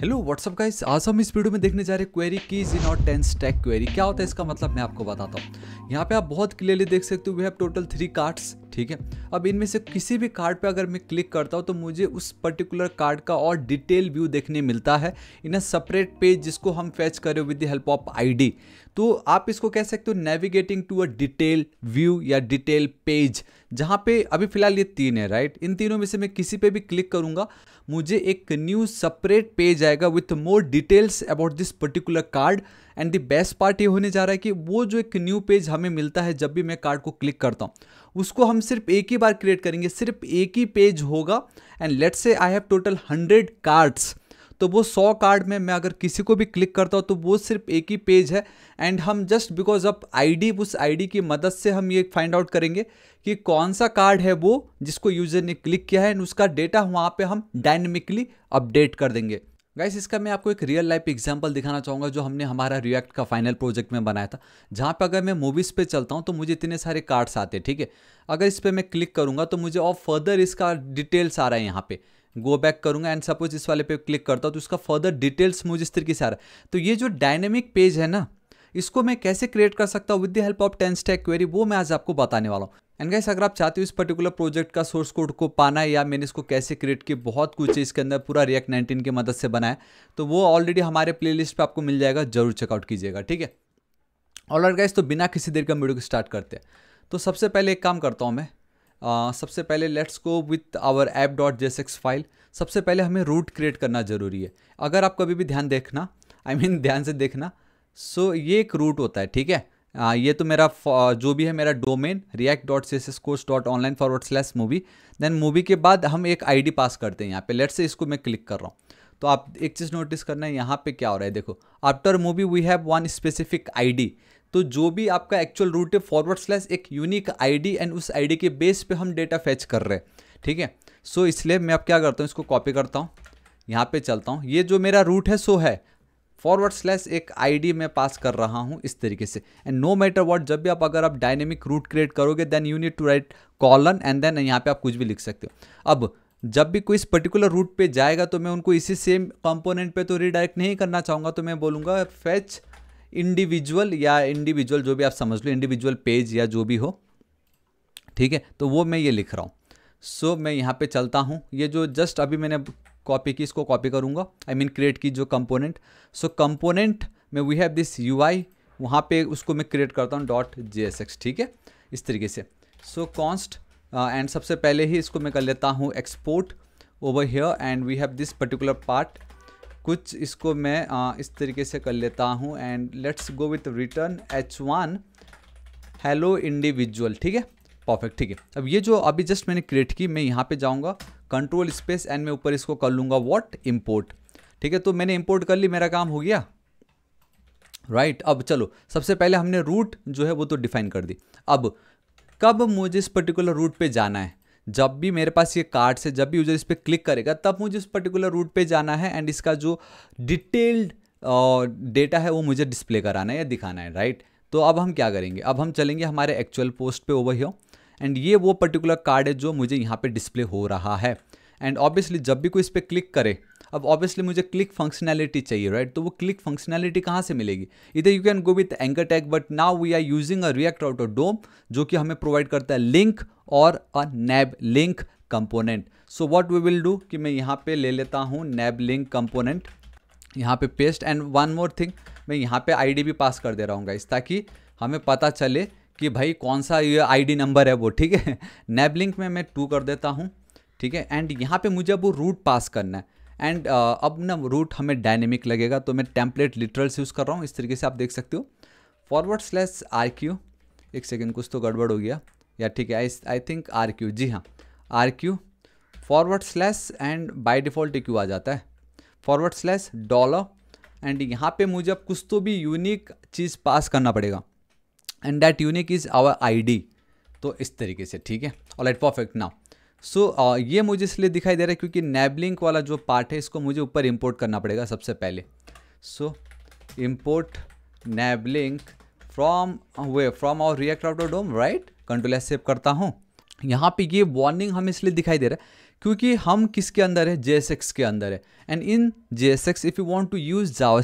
Hello what's up guys आज हम इस वीडियो में देखने जा रहे हैं क्वेरी कीज इन और टेन स्टैक क्वेरी क्या होता है इसका मतलब मैं आपको बताता हूँ यहाँ पे आप बहुत क्लियरली देख सकते हो we have total three cards ठीक है अब इनमें से किसी भी कार्ड पे अगर मैं क्लिक करता हूँ तो मुझे उस पर्टिकुलर कार्ड का और डिटेल व्यू देखने मिलता है इन अ सेपरेट पेज जिसको हम फैच करें with the help of ID तो आप इसको कह सकते हो navigating to a detail view या डिटेल पेज जहाँ पे अभी फिलहाल ये तीन है राइट इन तीनों में से मैं किसी पे भी क्लिक करूँगा मुझे एक न्यू सेपरेट पेज आएगा with more details about this particular card and the best part ये होने जा रहा है कि वो जो एक न्यू पेज हमें मिलता है जब भी मैं कार्ड को क्लिक करता हूँ उसको हम सिर्फ एक ही बार क्रिएट करेंगे सिर्फ एक ही पेज होगा and let's say I have total hundred cards तो वो सौ कार्ड में मैं अगर किसी को भी क्लिक करता हूँ तो वो सिर्फ एक ही पेज है एंड हम जस्ट बिकॉज ऑफ आईडी उस आईडी की मदद से हम ये फाइंड आउट करेंगे कि कौन सा कार्ड है वो जिसको यूज़र ने क्लिक किया है एंड उसका डेटा वहाँ पे हम डायनेमिकली अपडेट कर देंगे गाइस इसका मैं आपको एक रियल लाइफ एग्जांपल दिखाना चाहूँगा जो हमने हमारा रिएक्ट का फाइनल प्रोजेक्ट में बनाया था जहाँ पे अगर मैं मूवीज़ पे चलता हूँ तो मुझे इतने सारे कार्ड्स आते हैं ठीक है अगर इस पर मैं क्लिक करूँगा तो मुझे और फर्दर इसका डिटेल्स आ रहा है यहाँ पे गो बैक करूँगा एंड सपोज इस वाले पे क्लिक करता हूँ तो इसका फर्दर डिटेल्स मुझे इस तरीके से आ रहा है तो ये जो डायनेमिक पेज है ना इसको मैं कैसे क्रिएट कर सकता हूँ with the help of TanStack query वो मैं आज आपको बताने वाला हूँ एंड गाइस अगर आप चाहते हो इस पर्टिकुलर प्रोजेक्ट का सोर्स कोड को पाना या मैंने इसको कैसे क्रिएट किया बहुत कुछ है इसके अंदर पूरा रिएक्ट नाइनटीन की मदद से बनाया तो वो ऑलरेडी हमारे प्लेलिस्ट पे आपको मिल जाएगा जरूर चेकआउट कीजिएगा ठीक है ऑल ऑलराइट गाइस तो बिना किसी देर का वीडियो को स्टार्ट करते हैं तो सबसे पहले एक काम करता हूँ मैं आ, सबसे पहले let's go with our app dot JSX file सबसे पहले हमें रूट क्रिएट करना ज़रूरी है अगर आप कभी भी ध्यान देखना आई I मीन mean, ध्यान से देखना सो so, ये एक रूट होता है ठीक है आ, ये तो मेरा जो भी है मेरा domain React dot C S S course dot online forward slash movie then movie के बाद हम एक आईडी पास करते हैं यहाँ पे लेट से इसको मैं क्लिक कर रहा हूँ तो आप एक चीज़ नोटिस करना है यहाँ पे क्या हो रहा है देखो after movie we have one specific ID तो जो भी आपका एक्चुअल रूट है फॉरवर्ड स्लैश एक यूनिक आईडी एंड उस आईडी के बेस पे हम डेटा फैच कर रहे हैं ठीक है सो so, इसलिए मैं अब क्या करता हूँ इसको कॉपी करता हूँ यहाँ पे चलता हूँ ये जो मेरा रूट है सो है फॉरवर्ड स्लैश एक आईडी मैं पास कर रहा हूँ इस तरीके से एंड नो मैटर व्हाट जब भी आप अगर आप डायनेमिक रूट क्रिएट करोगे then you need to write colon and then यहाँ पे आप कुछ भी लिख सकते हो अब जब भी कोई इस पर्टिकुलर रूट पे जाएगा तो मैं उनको इसी सेम कंपोनेंट पे तो रिडायरेक्ट नहीं करना चाहूँगा तो मैं बोलूँगा फैच इंडिविजुअल या इंडिविजुअल जो भी आप समझ लो इंडिविजुअल पेज या जो भी हो ठीक है तो वो मैं ये लिख रहा हूँ सो so, मैं यहाँ पे चलता हूँ ये जो जस्ट अभी मैंने कॉपी की इसको कॉपी करूँगा आई मीन क्रिएट की जो कंपोनेंट सो कंपोनेंट में we have this U I वहाँ पर उसको मैं क्रिएट करता हूँ डॉट जे एस एक्स ठीक है इस तरीके से सो कॉन्स्ट एंड सबसे पहले ही इसको मैं कर लेता हूँ export over here and we have this particular part कुछ इसको मैं uh, इस तरीके से कर लेता हूँ and let's go with return H one hello individual ठीक है परफेक्ट ठीक है अब ये जो अभी जस्ट मैंने क्रिएट की मैं यहाँ पे जाऊँगा कंट्रोल स्पेस एंड मैं ऊपर इसको कर लूँगा वॉट इम्पोर्ट ठीक है तो मैंने इम्पोर्ट कर ली मेरा काम हो गया राइट right, अब चलो सबसे पहले हमने रूट जो है वो तो डिफाइन कर दी अब कब मुझे इस पर्टिकुलर रूट पे जाना है जब भी मेरे पास ये कार्ड से जब भी यूजर इस पर क्लिक करेगा तब मुझे इस पर्टिकुलर रूट पे जाना है एंड इसका जो डिटेल्ड डेटा है वो मुझे डिस्प्ले कराना है या दिखाना है राइट right? तो अब हम क्या करेंगे अब हम चलेंगे हमारे एक्चुअल पोस्ट पे ओवर हो एंड ये वो पर्टिकुलर कार्ड है जो मुझे यहाँ पे डिस्प्ले हो रहा है एंड ऑब्वियसली जब भी कोई इस पर क्लिक करे अब ऑब्वियसली मुझे क्लिक फंक्शनैलिटी चाहिए राइट right? तो वो क्लिक फंक्शनैलिटी कहाँ से मिलेगी इधर you can go with anchor tag but now we are using a React आउट डोम जो कि हमें प्रोवाइड करता है लिंक और a nav link component so what we will do कि मैं यहाँ पे ले लेता हूँ नैब लिंक कंपोनेंट यहाँ पे paste and one more thing मैं यहाँ पे आईडी भी पास कर दे रहा हूँ गाइस ताकि हमें पता चले कि भाई कौन सा ये आईडी नंबर है वो ठीक है नेबलिंक लिंक में मैं टू कर देता हूँ ठीक है एंड यहाँ पे मुझे अब वो रूट पास करना है एंड uh, अब ना रूट हमें डायनेमिक लगेगा तो मैं टेम्पलेट लिटरल्स यूज़ कर रहा हूँ इस तरीके से आप देख सकते हो फॉरवर्ड स्लैस आर क्यू एक सेकेंड कुछ तो गड़बड़ हो गया या ठीक है आई थिंक आर क्यू जी हाँ R Q forward slash and by default Q आ जाता है फॉरवर्ड स्लैस डॉलर एंड यहाँ पे मुझे अब कुछ तो भी यूनिक चीज़ पास करना पड़ेगा and that unique is our I तो इस तरीके से ठीक है और let perfect now so so, uh, ये मुझे इसलिए दिखाई दे रहा है क्योंकि नेबलिंक वाला जो पार्ट है इसको मुझे ऊपर इंपोर्ट करना पड़ेगा सबसे पहले so import nav link from way from our React आउट DOM right control S save करता हूँ यहाँ पे ये वार्निंग हमें इसलिए दिखाई दे रहा है क्योंकि हम किसके अंदर है जे के अंदर है and in J if you want to use Java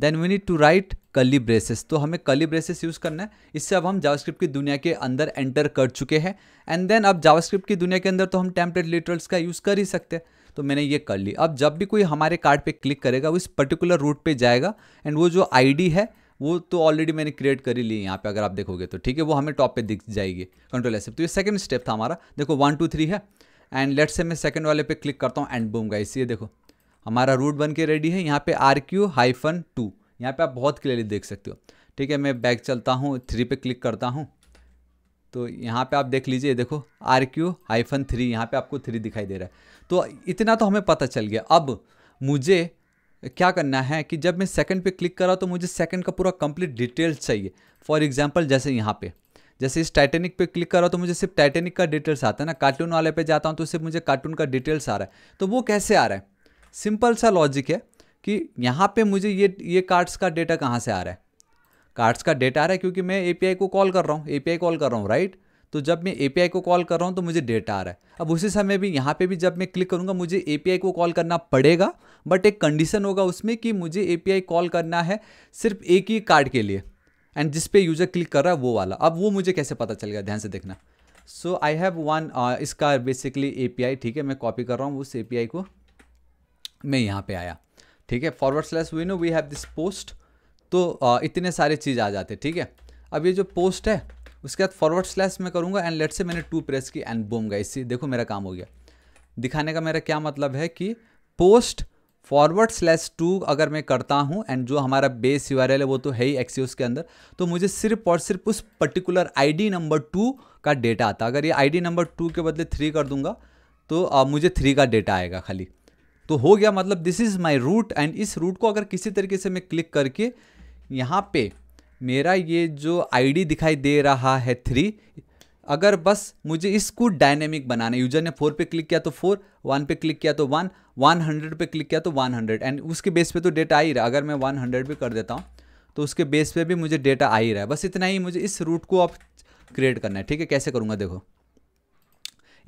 then we need to write curly braces तो हमें कली ब्रेसेस यूज़ करना है इससे अब हम जावास्क्रिप्ट की दुनिया के अंदर एंटर कर चुके हैं एंड देन अब जावास्क्रिप्ट की दुनिया के अंदर तो हम टेम्पलेट लिटरल्स का यूज़ कर ही सकते हैं तो मैंने ये कर ली अब जब भी कोई हमारे कार्ड पे क्लिक करेगा वो इस पर्टिकुलर रूट पे जाएगा एंड वो जो आईडी है वो तो ऑलरेडी मैंने क्रिएट कर ही ली यहाँ पे अगर आप देखोगे तो ठीक है वो हमें टॉप पे दिख जाएगी कंट्रोल एस तो ये सेकंड स्टेप था हमारा देखो वन टू थ्री है एंड लेट से मैं सेकंड वाले पे क्लिक करता हूँ एंड बूम गाइस ये देखो हमारा रूट बन के रेडी है यहाँ पे आर क्यू हाइफन टू यहाँ पर आप बहुत क्लियरली देख सकते हो ठीक है मैं बैक चलता हूँ थ्री पे क्लिक करता हूँ तो यहाँ पे आप देख लीजिए देखो आर क्यू हाइफन थ्री यहाँ पर आपको थ्री दिखाई दे रहा है तो इतना तो हमें पता चल गया अब मुझे क्या करना है कि जब मैं सेकंड पे क्लिक करा तो मुझे सेकंड का पूरा कंप्लीट डिटेल्स चाहिए फॉर एग्जांपल जैसे यहाँ पे जैसे इस टाइटेनिक पे क्लिक हूँ तो मुझे सिर्फ टाइटेनिक का डिटेल्स आता है ना कार्टून वाले पे जाता हूँ तो सिर्फ मुझे कार्टून का डिटेल्स आ रहा है तो वो कैसे आ रहा है सिंपल सा लॉजिक है कि यहाँ पे मुझे ये ये कार्ड्स का डेटा कहाँ से आ रहा है कार्ड्स का डेटा आ रहा है क्योंकि मैं ए को कॉल कर रहा हूँ ए कॉल कर रहा हूँ राइट तो जब मैं ए को कॉल कर रहा हूँ तो मुझे डेटा आ रहा है अब उसी समय भी यहाँ पे भी जब मैं क्लिक करूँगा मुझे ए को कॉल करना पड़ेगा बट एक कंडीशन होगा उसमें कि मुझे ए कॉल करना है सिर्फ एक ही कार्ड के लिए एंड जिस पे यूज़र क्लिक कर रहा है वो वाला अब वो मुझे कैसे पता चल गया ध्यान से देखना सो आई हैव वन इसका बेसिकली ए ठीक है मैं कॉपी कर रहा हूँ उस ए को मैं यहाँ पे आया ठीक है forward slash we know we have this post तो इतने सारे चीज़ आ जाते ठीक है अब ये जो पोस्ट है उसके बाद फॉरवर्ड स्लैश मैं करूँगा एंड लेट से मैंने टू प्रेस की एंड बोम गया इससे देखो मेरा काम हो गया दिखाने का मेरा क्या मतलब है कि पोस्ट फॉरवर्ड स्लैश टू अगर मैं करता हूँ एंड जो हमारा बेस यू है वो तो है ही एक्सियोस के अंदर तो मुझे सिर्फ और सिर्फ उस पर्टिकुलर आईडी नंबर टू का डेटा आता अगर ये आईडी नंबर टू के बदले थ्री कर दूंगा तो आ, मुझे थ्री का डेटा आएगा खाली तो हो गया मतलब this is my route and इस रूट को अगर किसी तरीके से मैं क्लिक करके यहाँ पे मेरा ये जो आईडी दिखाई दे रहा है थ्री अगर बस मुझे इसको डायनेमिक बनाना यूजर ने फोर पे क्लिक किया तो फोर वन पे क्लिक किया तो वन वन हंड्रेड पे क्लिक किया तो वन हंड्रेड एंड उसके बेस पे तो डेटा आ ही रहा अगर मैं वन हंड्रेड भी कर देता हूँ तो उसके बेस पे भी मुझे डेटा आ ही रहा है बस इतना ही मुझे इस रूट को आप क्रिएट करना है ठीक है कैसे करूँगा देखो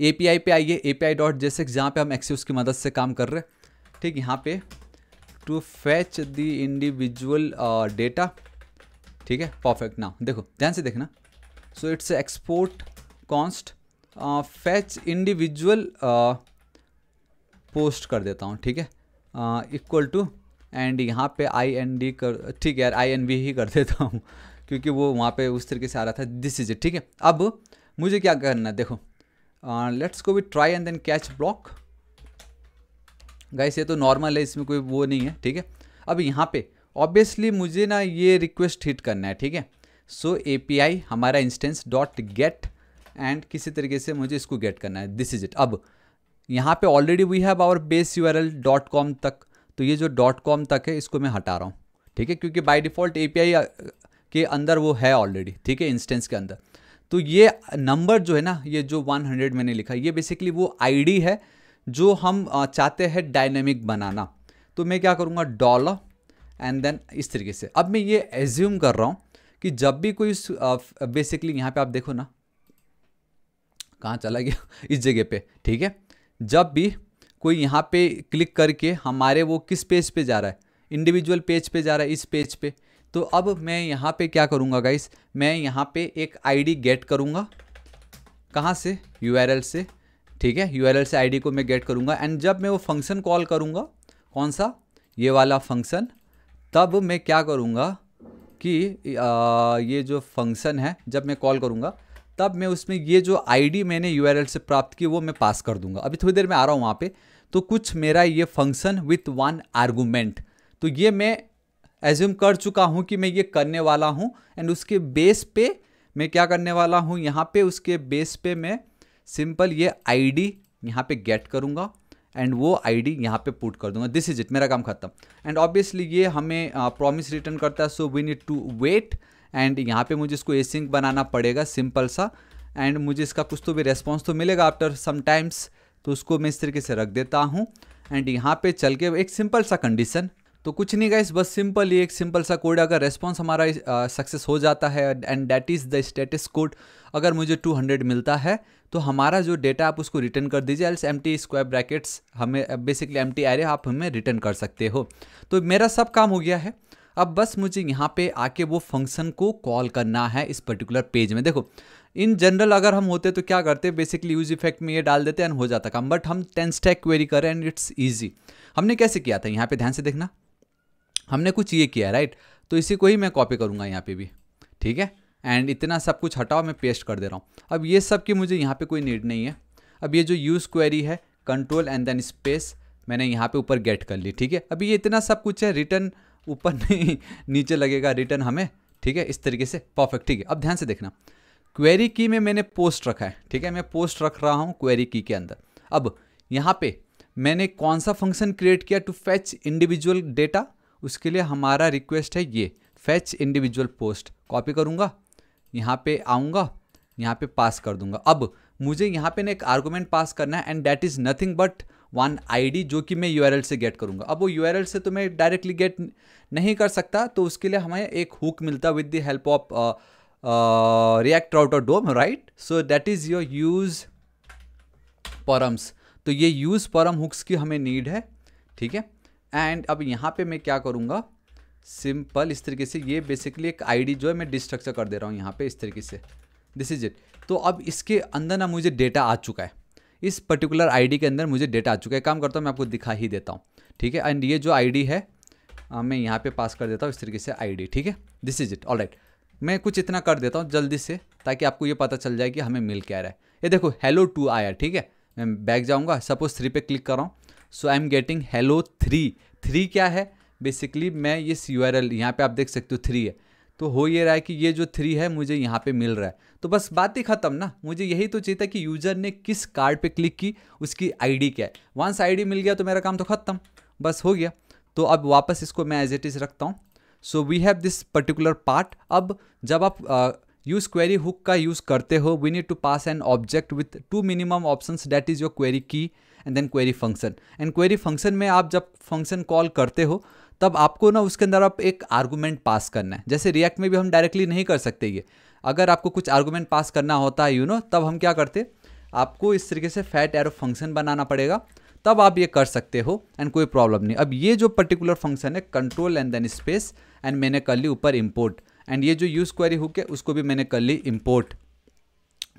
ए पे आइए ए पी आई डॉट जैसे जहाँ पर हम एक्सेस की मदद से काम कर रहे हैं ठीक यहाँ पे to fetch the individual data ठीक है परफेक्ट ना देखो ध्यान से देखना so it's export const fetch individual post कर देता हूँ ठीक है इक्वल टू एंड यहाँ पे आई एन डी कर ठीक है यार आई एन वी ही कर देता हूँ क्योंकि वो वहाँ पे उस तरीके से आ रहा था दिस इज इट ठीक है अब मुझे क्या करना है देखो uh, let's go with try and then catch block guys ये तो नॉर्मल है इसमें कोई वो नहीं है ठीक है अब यहाँ पे ऑब्वियसली मुझे ना ये रिक्वेस्ट हिट करना है ठीक है सो ए हमारा इंस्टेंस डॉट गेट एंड किसी तरीके से मुझे इसको गेट करना है दिस इज इट अब यहाँ पे already we have our base U dot com तक तो ये जो डॉट कॉम तक है इसको मैं हटा रहा हूँ ठीक है क्योंकि बाई डिफ़ॉल्ट ए के अंदर वो है ऑलरेडी ठीक है इंस्टेंस के अंदर तो ये नंबर जो है ना ये जो 100 मैंने लिखा ये बेसिकली वो आईडी है जो हम चाहते हैं डायनेमिक बनाना तो मैं क्या करूँगा डॉलर एंड देन इस तरीके से अब मैं ये एज्यूम कर रहा हूँ कि जब भी कोई बेसिकली यहाँ पे आप देखो ना कहाँ चला गया इस जगह पे ठीक है जब भी कोई यहाँ पे क्लिक करके हमारे वो किस पेज पे जा रहा है इंडिविजुअल पेज पे जा रहा है इस पेज पे तो अब मैं यहाँ पे क्या करूँगा गाइस मैं यहाँ पे एक आईडी गेट करूँगा कहाँ से यूआरएल से ठीक है यूआरएल से आईडी को मैं गेट करूँगा एंड जब मैं वो फंक्शन कॉल करूँगा कौन सा ये वाला फंक्शन तब मैं क्या करूँगा कि आ, ये जो फंक्शन है जब मैं कॉल करूँगा तब मैं उसमें ये जो आईडी मैंने यू से प्राप्त की वो मैं पास कर दूंगा अभी थोड़ी देर में आ रहा हूँ वहाँ पे तो कुछ मेरा ये फंक्शन विथ वन आर्गूमेंट तो ये मैं एज्यूम कर चुका हूँ कि मैं ये करने वाला हूँ एंड उसके बेस पे मैं क्या करने वाला हूँ यहाँ पे उसके बेस पे मैं सिंपल ये आई डी यहाँ पर गेट करूँगा एंड वो आई डी यहाँ पर पुट कर दूंगा दिस इज इट मेरा काम खत्म एंड ऑब्वियसली ये हमें प्रॉमिस uh, रिटर्न करता है so we need to wait and यहाँ पे मुझे इसको एसिंक बनाना पड़ेगा सिंपल सा एंड मुझे इसका कुछ तो भी रेस्पॉन्स तो मिलेगा आफ्टर समटाइम्स तो उसको मैं इस तरीके से रख देता हूँ एंड यहाँ पे चल के एक सिंपल सा कंडीशन तो कुछ नहीं गाइस बस सिंपल ये एक सिंपल सा कोड अगर रेस्पॉन्स हमारा सक्सेस हो जाता है and that is the status code अगर मुझे 200 मिलता है तो हमारा जो डेटा आप उसको रिटर्न कर दीजिए else empty square brackets हमें बेसिकली एम टी एरे आप हमें रिटर्न कर सकते हो तो मेरा सब काम हो गया है अब बस मुझे यहाँ पे आके वो फंक्शन को कॉल करना है इस पर्टिकुलर पेज में देखो इन जनरल अगर हम होते तो क्या करते बेसिकली यूज इफेक्ट में ये डाल देते एंड हो जाता काम बट हम टेन स्टैक क्वेरी करें एंड इट्स ईजी हमने कैसे किया था यहाँ पे ध्यान से देखना हमने कुछ ये किया राइट तो इसी को ही मैं कॉपी करूँगा यहाँ पे भी ठीक है एंड इतना सब कुछ हटाओ मैं पेस्ट कर दे रहा हूँ अब ये सब की मुझे यहाँ पे कोई नीड नहीं है अब ये जो यूज़ क्वेरी है कंट्रोल एंड देन स्पेस मैंने यहाँ पे ऊपर गेट कर ली ठीक है अभी ये इतना सब कुछ है रिटर्न ऊपर नहीं नीचे लगेगा रिटर्न हमें ठीक है इस तरीके से परफेक्ट ठीक है अब ध्यान से देखना क्वेरी की में मैंने पोस्ट रखा है ठीक है मैं पोस्ट रख रहा हूँ क्वेरी की के अंदर अब यहाँ पे मैंने कौन सा फंक्शन क्रिएट किया टू फैच इंडिविजुअल डेटा उसके लिए हमारा रिक्वेस्ट है ये फैच इंडिविजुअल पोस्ट कॉपी करूँगा यहाँ पे आऊँगा यहाँ पे पास कर दूंगा अब मुझे यहाँ पे ना एक आर्गूमेंट पास करना है and that is nothing but one ID जो कि मैं यूआरएल से गेट करूँगा अब वो यूआरएल से तो मैं डायरेक्टली गेट नहीं कर सकता तो उसके लिए हमें एक हुक मिलता with the help of React router DOM right so that is your use params तो ये यूज़ परम हुक्स की हमें नीड है ठीक है एंड अब यहाँ पे मैं क्या करूँगा सिंपल इस तरीके से ये बेसिकली एक आईडी जो है मैं डिस्ट्रक्चर कर दे रहा हूँ यहाँ पे इस तरीके से दिस इज इट तो अब इसके अंदर ना मुझे डेटा आ चुका है इस पर्टिकुलर आईडी के अंदर मुझे डेटा आ चुका है काम करता हूँ मैं आपको दिखा ही देता हूँ ठीक है एंड ये जो आईडी है आ, मैं यहाँ पे पास कर देता हूँ इस तरीके से आईडी ठीक है this is it all right मैं कुछ इतना कर देता हूँ जल्दी से ताकि आपको ये पता चल जाए कि हमें मिल क्या रहा है ये देखो हेलो टू आया ठीक है मैं बैक जाऊँगा सपोज थ्री पे क्लिक कर रहा हूँ so I am getting hello three three क्या है बेसिकली मैं ये यू आर एल यहाँ पर आप देख सकते हो थ्री है तो हो ये रहा है कि ये जो थ्री है मुझे यहाँ पे मिल रहा है तो बस बात ही खत्म ना मुझे यही तो चाहिए था कि यूज़र ने किस कार्ड पे क्लिक की उसकी आईडी क्या है वंस आईडी मिल गया तो मेरा काम तो ख़त्म बस हो गया तो अब वापस इसको मैं एज इट इज़ रखता हूँ so we have this particular part अब जब आप यूज क्वेरी हुक का यूज करते हो we need to pass an object with two minimum option that is your query key and then query function and query function में आप जब function call करते हो तब आपको ना उसके अंदर आप एक आर्गूमेंट पास करना है जैसे रिएक्ट में भी हम डायरेक्टली नहीं कर सकते ये अगर आपको कुछ आर्गूमेंट पास करना होता है यू you नो know, तब हम क्या करते आपको इस तरीके से फैट एरो फंक्शन बनाना पड़ेगा तब आप ये कर सकते हो एंड कोई प्रॉब्लम नहीं अब ये जो पर्टिकुलर फंक्शन है control and then space and मैंने कर ली ऊपर इम्पोर्ट एंड ये जो यूज़ क्वेरी हुक है उसको भी मैंने कर ली इम्पोर्ट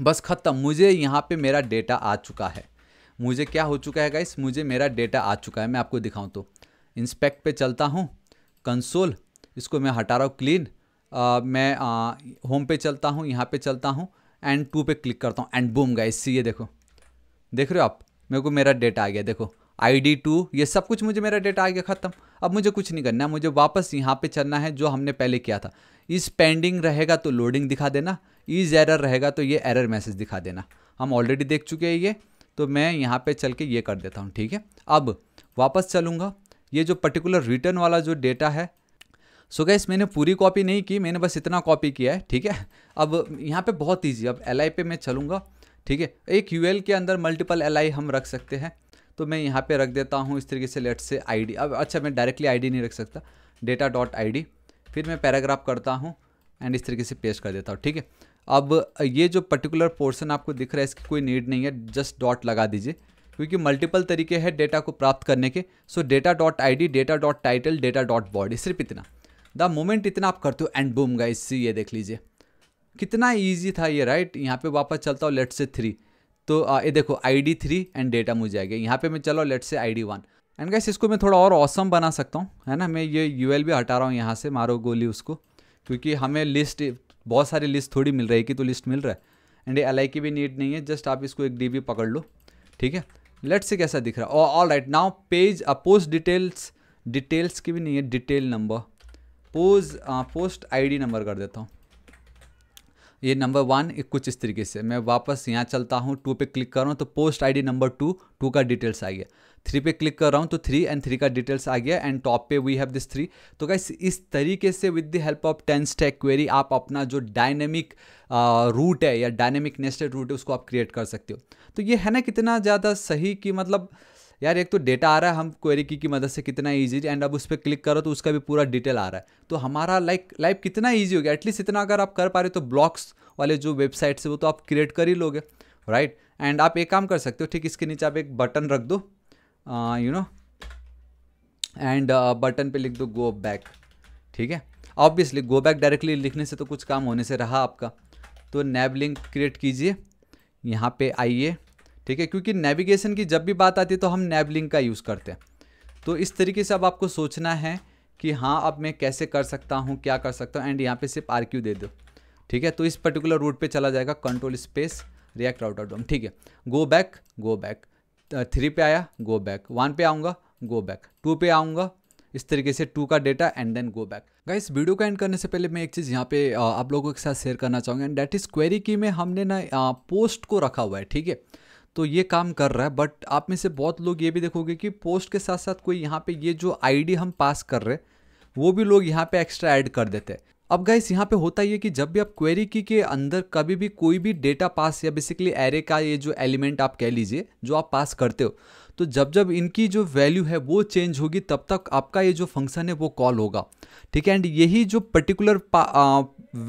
बस ख़त्म मुझे यहाँ पे मेरा डेटा आ चुका है मुझे क्या हो चुका है गाइस मुझे मेरा डेटा आ चुका है मैं आपको दिखाऊँ तो इंस्पेक्ट पे चलता हूँ कंसोल इसको मैं हटा रहा हूँ क्लीन आ, मैं होम पे चलता हूँ यहाँ पे चलता हूँ एंड टू पे क्लिक करता हूँ एंड बूम गाइस ये देखो देख रहे हो आप मेरे को मेरा डेटा आ गया देखो आई टू ये सब कुछ मुझे मेरा डेटा आ गया ख़त्म अब मुझे कुछ नहीं करना है मुझे वापस यहाँ पे चलना है जो हमने पहले किया था इस पेंडिंग रहेगा तो लोडिंग दिखा देना इज एरर रहेगा तो ये एरर मैसेज दिखा देना हम ऑलरेडी देख चुके हैं ये तो मैं यहाँ पे चल के ये कर देता हूँ ठीक है अब वापस चलूँगा ये जो पर्टिकुलर रिटर्न वाला जो डेटा है सो गैस मैंने पूरी कॉपी नहीं की मैंने बस इतना कॉपी किया है ठीक है अब यहाँ पर बहुत ईजी अब एल पे मैं चलूँगा ठीक है एक यू के अंदर मल्टीपल एल हम रख सकते हैं तो मैं यहाँ पे रख देता हूँ इस तरीके से लेट से आईडी अब अच्छा मैं डायरेक्टली आईडी नहीं रख सकता डेटा डॉट आईडी फिर मैं पैराग्राफ करता हूँ एंड इस तरीके से पेश कर देता हूँ ठीक है अब ये जो पर्टिकुलर पोर्सन आपको दिख रहा है इसकी कोई नीड नहीं है जस्ट डॉट लगा दीजिए क्योंकि मल्टीपल तरीके हैं डेटा को प्राप्त करने के so data dot I D data dot title data dot body सिर्फ इतना द मोमेंट इतना आप करते हो एंड बूम गाइस ये देख लीजिए कितना ईजी था ये राइट यहाँ पे वापस चलता हूँ लेट से थ्री तो ये देखो I D three and data मुझे आ गया यहाँ पे मैं चलो लेट से I D one and guys इसको मैं थोड़ा और औसम बना सकता हूँ है ना मैं ये यू एल भी हटा रहा हूँ यहाँ से मारो गोली उसको क्योंकि हमें लिस्ट बहुत सारी लिस्ट थोड़ी मिल रही है कि तो लिस्ट मिल रहा है एंड ये एल की भी नीड नहीं है जस्ट आप इसको एक डी बी पकड़ लो ठीक है लेट से कैसा दिख रहा है all right now page post details details की भी नहीं है डिटेल नंबर पोज पोस्ट डी नंबर कर देता हूँ ये नंबर वन कुछ इस तरीके से मैं वापस यहाँ चलता हूँ टू पे क्लिक कर रहा हूँ तो post ID number two two का डिटेल्स आ गया थ्री पे क्लिक कर रहा हूँ तो थ्री एंड थ्री का डिटेल्स आ गया एंड टॉप पे वी हैव दिस थ्री तो गाइस इस तरीके से with the help of TanStack query आप अपना जो डायनेमिक रूट है या डायनेमिक नेस्टेड रूट है उसको आप क्रिएट कर सकते हो तो ये है ना कितना ज़्यादा सही कि मतलब यार एक तो डेटा आ रहा है हम क्वेरी की, की मदद से कितना ईजी एंड अब उस पर क्लिक करो तो उसका भी पूरा डिटेल आ रहा है तो हमारा लाइक लाइफ कितना ईजी हो गया एटलीस्ट इतना अगर आप कर पा रहे हो तो ब्लॉग्स वाले जो वेबसाइट्स है वो तो आप क्रिएट कर ही लोगे राइट एंड आप एक काम कर सकते हो ठीक इसके नीचे आप एक बटन रख दो यू नो एंड बटन पे लिख दो गो बैक ठीक है ऑब्वियसली गो बैक डायरेक्टली लिखने से तो कुछ काम होने से रहा आपका तो नैब लिंक क्रिएट कीजिए यहाँ पे आइए ठीक है क्योंकि नेविगेशन की जब भी बात आती है तो हम नेवलिंग का यूज़ करते हैं तो इस तरीके से अब आपको सोचना है कि हाँ अब मैं कैसे कर सकता हूँ क्या कर सकता हूँ एंड यहाँ पे सिर्फ आर दे दो ठीक है तो इस पर्टिकुलर रूट पे चला जाएगा कंट्रोल स्पेस रिएक्ट आउट डॉम ठीक है go back go back three पे आया गो बैक वन पे आऊँगा गो बैक टू पे आऊँगा इस तरीके से टू का data and then go back guys video का एंड करने से पहले मैं एक चीज़ यहाँ पे आप लोगों के साथ शेयर करना चाहूँगा एंड डेट इज़ क्वेरी की में हमने ना पोस्ट को रखा हुआ है ठीक है तो ये काम कर रहा है बट आप में से बहुत लोग ये भी देखोगे कि पोस्ट के साथ साथ कोई यहाँ पे ये जो आईडी हम पास कर रहे वो भी लोग यहाँ पे एक्स्ट्रा ऐड कर देते हैं अब गाइस यहाँ पे होता है कि जब भी आप क्वेरी की के अंदर कभी भी कोई भी डेटा पास या बेसिकली एरे का ये जो एलिमेंट आप कह लीजिए जो आप पास करते हो तो जब जब इनकी जो वैल्यू है वो चेंज होगी तब तक आपका ये जो फंक्शन है वो कॉल होगा ठीक है एंड यही जो पर्टिकुलर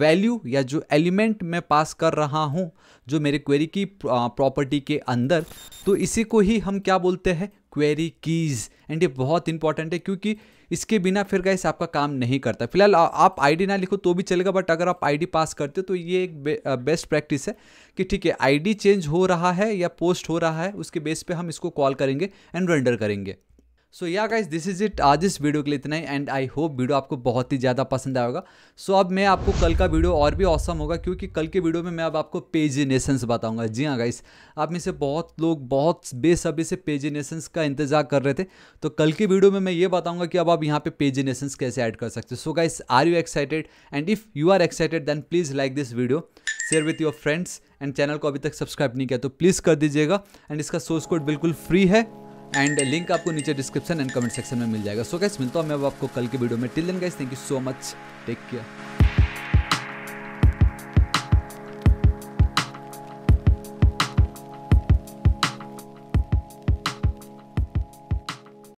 वैल्यू या जो एलिमेंट मैं पास कर रहा हूँ जो मेरे क्वेरी की प्रॉपर्टी के अंदर तो इसी को ही हम क्या बोलते हैं क्वेरी कीज़ एंड ये बहुत इंपॉर्टेंट है क्योंकि इसके बिना फिर गाइस आपका काम नहीं करता फिलहाल आप आईडी ना लिखो तो भी चलेगा बट अगर आप आईडी पास करते हो तो ये एक बे, बेस्ट प्रैक्टिस है कि ठीक है आईडी चेंज हो रहा है या पोस्ट हो रहा है उसके बेस पे हम इसको कॉल करेंगे एंड रेंडर करेंगे सो या गाइस दिस इज इट आज इस वीडियो के लिए इतना ही एंड आई होप वीडियो आपको बहुत ही ज़्यादा पसंद आएगा सो so, अब मैं आपको कल का वीडियो और भी औसम होगा क्योंकि कल के वीडियो में मैं अब आपको पेजिनेशंस बताऊंगा जी हाँ गाइस आप में से बहुत लोग बहुत बेसब्री से पेजिनेशंस का इंतजार कर रहे थे तो कल के वीडियो में मैं ये बताऊंगा कि अब आप यहाँ पे पेजिनेशंस कैसे ऐड कर सकते हो so guys are you excited and if you are excited then please like this video share with your friends and channel को अभी तक सब्सक्राइब नहीं किया तो प्लीज़ कर दीजिएगा एंड इसका सोर्स कोड बिल्कुल फ्री है एंड लिंक आपको नीचे डिस्क्रिप्शन एंड कमेंट सेक्शन में मिल जाएगा सो so गैस मिलता हूँ मैं आपको कल के वीडियो में till then guys thank you so much take care